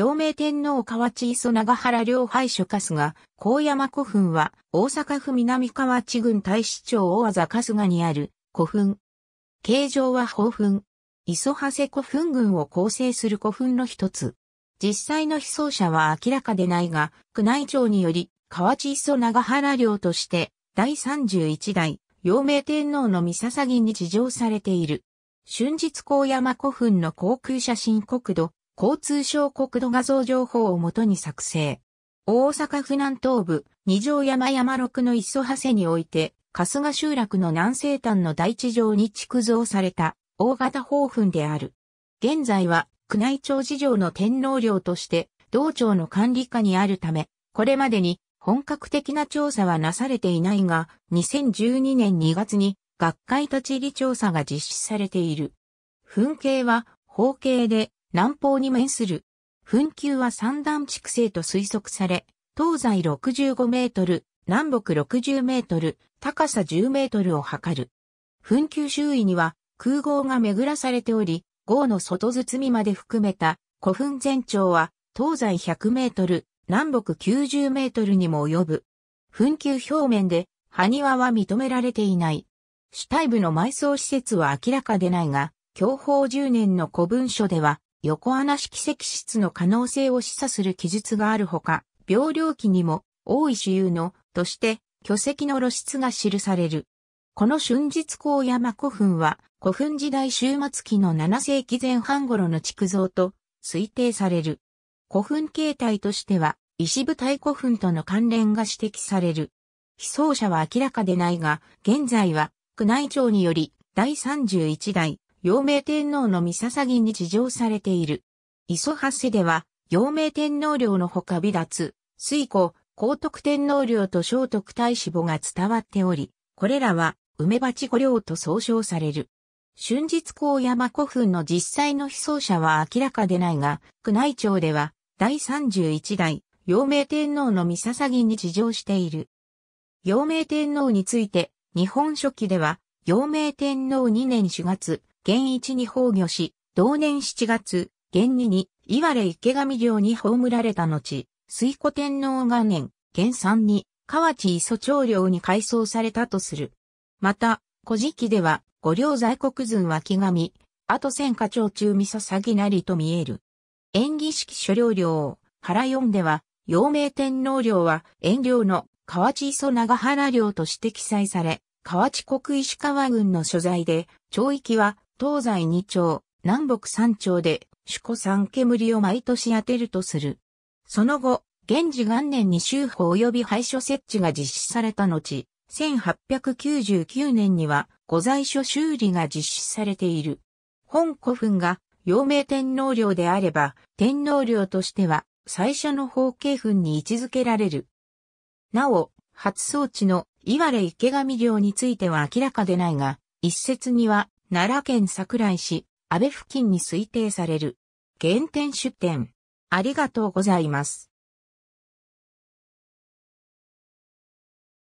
陽明天皇河内磯長原領廃所春日、高山古墳は、大阪府南河内郡大使町大技春日にある古墳。形状は宝墳。磯長谷古墳群を構成する古墳の一つ。実際の被葬者は明らかでないが、宮内庁により、河内磯長原領として、第31代、陽明天皇の三笹に地上されている。春日高山古墳の航空写真国土、交通省国土画像情報をもとに作成。大阪府南東部、二条山山六の磯長谷において、春日集落の南西端の大地上に築造された大型宝墳である。現在は宮内庁事情の天皇陵として道庁の管理下にあるため、これまでに本格的な調査はなされていないが、2012年2月に学会立ち入り調査が実施されている。墳形は方形で南方に面する。墳丘は三段畜生と推測され、東西65メートル、南北60メートル、高さ10メートルを測る。墳丘周囲には空壕が巡らされており、壕の外包みまで含めた古墳全長は東西100メートル、南北90メートルにも及ぶ。墳丘表面で埴輪は認められていない。主体部の埋葬施設は明らかでないが、享保10年の古文書では、横穴式石質の可能性を示唆する記述があるほか、病量期にも、大石有の、として、巨石の露出が記される。この春日光山古墳は、古墳時代終末期の7世紀前半頃の築造と推定される。古墳形態としては、石舞台古墳との関連が指摘される。被葬者は明らかでないが、現在は、宮内庁により、第31代、陽明天皇の三捧銀に地上されている。磯八世では、陽明天皇陵のほか美達、水庫、高徳天皇陵と聖徳太子母が伝わっており、これらは梅鉢御陵と総称される。春日高山古墳の実際の被葬者は明らかでないが、宮内庁では第31代陽明天皇の三捧銀に地上している。陽明天皇について、日本書紀では、陽明天皇2年4月、現一に崩御し、同年7月、現二に、岩れ池上領に葬られた後、水古天皇元年、現三に、河内磯長領に改装されたとする。また、古事記では、五領在国寸は木上、後千家長中味噌さぎなりと見える。演技式所領領、原四では、陽明天皇領は、遠領の河内磯長原領として記載され、河内国石川軍の所在で、町域は東西二丁、南北三丁で、主古三煙を毎年当てるとする。その後、現時元年に修法及び廃所設置が実施された後、1899年には、御在所修理が実施されている。本古墳が、陽明天皇陵であれば、天皇陵としては、最初の法形墳に位置づけられる。なお、初装置の、いわれ池上陵については明らかでないが、一説には、奈良県桜井市、安倍付近に推定される。原点出店。ありがとうございます。